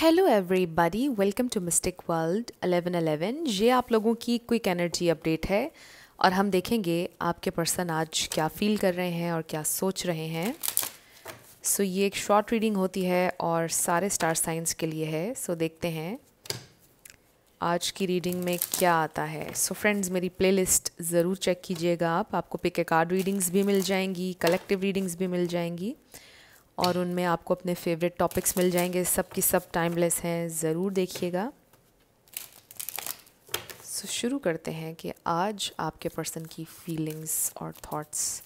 hello everybody welcome to mystic world 1111 ये आप लोगों की क्विक एनर्जी अपडेट है और हम देखेंगे आपके पर्सन आज क्या फील कर रहे हैं और क्या सोच रहे हैं सो so, ये एक शॉर्ट रीडिंग होती है और सारे स्टार साइंस के लिए है सो so, देखते हैं आज की रीडिंग में क्या आता है सो so, फ्रेंड्स मेरी प्लेलिस्ट ज़रूर चेक कीजिएगा आप आपको पिक ए कार्ड रीडिंग्स भी मिल जाएंगी कलेक्टिव रीडिंग्स भी मिल जाएंगी और उनमें आपको अपने फेवरेट टॉपिक्स मिल जाएंगे सब की सब टाइमलेस हैं ज़रूर देखिएगा सो so, शुरू करते हैं कि आज आपके पर्सन की फीलिंग्स और थॉट्स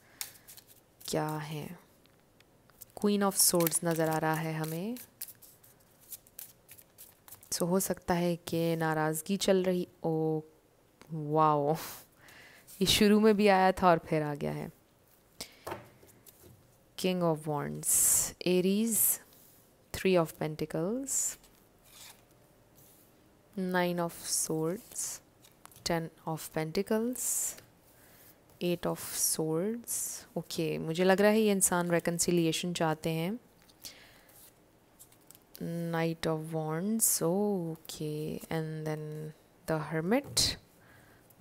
क्या हैं क्वीन ऑफ सोर्ड्स नज़र आ रहा है हमें सो so, हो सकता है कि नाराज़गी चल रही ओ वाओ ये शुरू में भी आया था और फिर आ गया है King of Wands, Aries, Three of Pentacles, Nine of Swords, Ten of Pentacles, eight of swords okay मुझे लग रहा है ये इंसान रेकन्सिलिएशन चाहते हैं knight of wands okay and then the hermit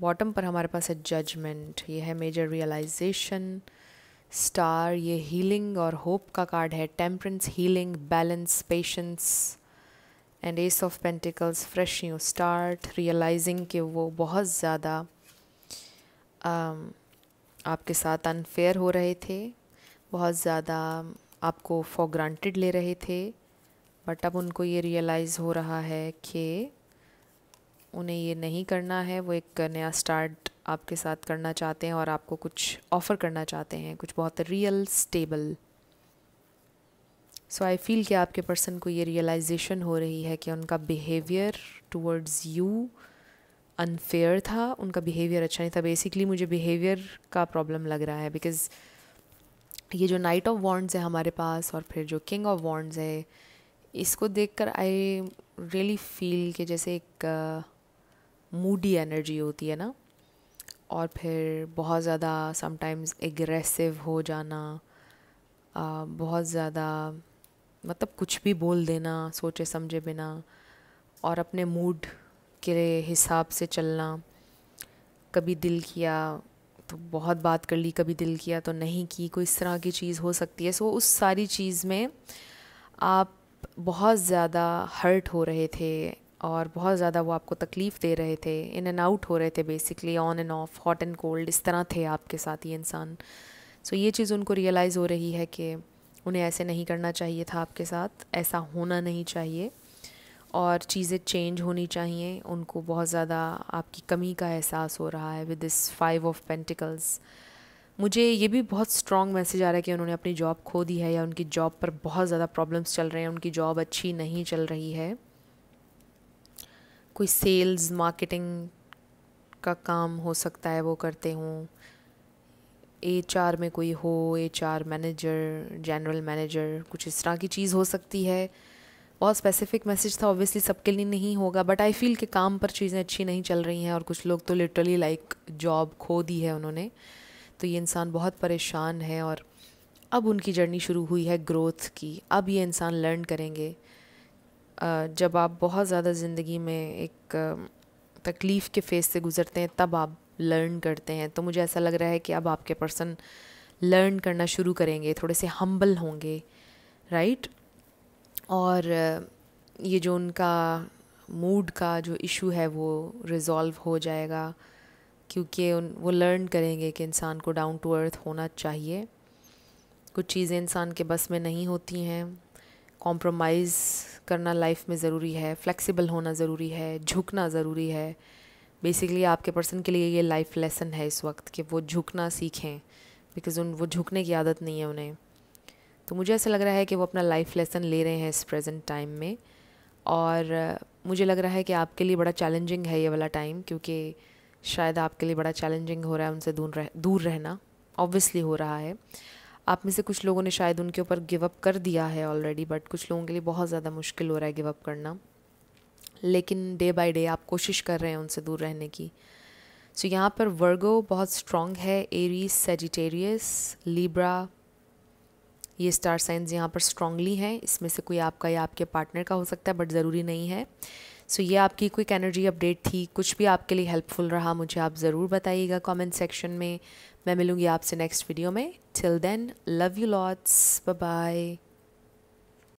bottom पर हमारे पास है जजमेंट ये है मेजर रियलाइजेशन स्टार ये हीलिंग और होप का कार्ड है temperance healing balance patience and ace of pentacles fresh new start realising कि वो बहुत ज़्यादा um, आपके साथ अनफेयर हो रहे थे बहुत ज़्यादा आपको फॉर ग्रांटेड ले रहे थे बट अब उनको ये रियलाइज़ हो रहा है कि उन्हें ये नहीं करना है वो एक नया स्टार्ट आपके साथ करना चाहते हैं और आपको कुछ ऑफ़र करना चाहते हैं कुछ बहुत real stable so I feel कि आपके पर्सन को ये रियलाइजेशन हो रही है कि उनका बिहेवियर टूवर्ड्स यू अनफेयर था उनका बिहेवियर अच्छा नहीं था बेसिकली मुझे बिहेवियर का प्रॉब्लम लग रहा है बिकॉज़ ये जो नाइट ऑफ वॉन्ड्स है हमारे पास और फिर जो किंग ऑफ वॉन्ड्स है इसको कर आई रियली फील कि जैसे एक मूडी uh, एनर्जी होती है ना और फिर बहुत ज़्यादा समटाइम्स एग्रेसिव हो जाना बहुत ज़्यादा मतलब कुछ भी बोल देना सोचे समझे बिना और अपने मूड के हिसाब से चलना कभी दिल किया तो बहुत बात कर ली कभी दिल किया तो नहीं की कोई इस तरह की चीज़ हो सकती है सो उस सारी चीज़ में आप बहुत ज़्यादा हर्ट हो रहे थे और बहुत ज़्यादा वो आपको तकलीफ़ दे रहे थे इन एंड आउट हो रहे थे basically on and off hot and cold इस तरह थे आपके साथ ये इंसान सो so, ये चीज़ उनको रियलाइज़ हो रही है कि उन्हें ऐसे नहीं करना चाहिए था आपके साथ ऐसा होना नहीं चाहिए और चीज़ें चेंज होनी चाहिए उनको बहुत ज़्यादा आपकी कमी का एहसास हो रहा है with this five of pentacles मुझे ये भी बहुत स्ट्रॉन्ग मैसेज आ रहा है कि उन्होंने अपनी जॉब खो दी है या उनकी जॉब पर बहुत ज़्यादा प्रॉब्लम्स चल रहे हैं उनकी जॉब अच्छी नहीं चल रही है कोई सेल्स मार्केटिंग का काम हो सकता है वो करते हों एच आर में कोई हो H R manager general manager कुछ इस तरह की चीज़ हो सकती है बहुत स्पेसिफिक मैसेज था ऑब्वियसली सबके लिए नहीं होगा बट आई फील कि काम पर चीज़ें अच्छी नहीं चल रही हैं और कुछ लोग तो लिटरली लाइक जॉब खो दी है उन्होंने तो ये इंसान बहुत परेशान है और अब उनकी जर्नी शुरू हुई है ग्रोथ की अब ये इंसान लर्न करेंगे जब आप बहुत ज़्यादा ज़िंदगी में एक तकलीफ़ के फेस से गुज़रते हैं तब आप लर्न करते हैं तो मुझे ऐसा लग रहा है कि अब आपके पर्सन लर्न करना शुरू करेंगे थोड़े से हम्बल होंगे राइट और ये जो उनका मूड का जो इशू है वो रिज़ॉल्व हो जाएगा क्योंकि उन वो लर्न करेंगे कि इंसान को डाउन टू अर्थ होना चाहिए कुछ चीज़ें इंसान के बस में नहीं होती हैं कॉम्प्रोमाइज़ करना लाइफ में ज़रूरी है फ्लेक्सिबल होना ज़रूरी है झुकना ज़रूरी है बेसिकली आपके पर्सन के लिए ये लाइफ लेसन है इस वक्त कि वो झुकना सीखें बिकॉज़ उन वो झुकने की आदत नहीं है उन्हें तो मुझे ऐसा लग रहा है कि वो अपना लाइफ लेसन ले रहे हैं इस प्रेजेंट टाइम में और मुझे लग रहा है कि आपके लिए बड़ा चैलेंजिंग है ये वाला टाइम क्योंकि शायद आपके लिए बड़ा चैलेंजिंग हो रहा है उनसे दूर रह दूर रहना ऑब्वियसली हो रहा है आप में से कुछ लोगों ने शायद उनके ऊपर गिव अप कर दिया है ऑलरेडी बट कुछ लोगों के लिए बहुत ज़्यादा मुश्किल हो रहा है गिव अप करना लेकिन डे बाय डे आप कोशिश कर रहे हैं उनसे दूर रहने की सो so, यहाँ पर वर्गो बहुत स्ट्रॉन्ग है एरीज सेजिटेरियस लीब्रा ये स्टार साइंस यहाँ पर स्ट्रांगली हैं इसमें से कोई आपका या आपके पार्टनर का हो सकता है बट ज़रूरी नहीं है सो so, ये आपकी क्विक एनर्जी अपडेट थी कुछ भी आपके लिए हेल्पफुल रहा मुझे आप ज़रूर बताइएगा कमेंट सेक्शन में मैं मिलूँगी आपसे नेक्स्ट वीडियो में till then love you lots bye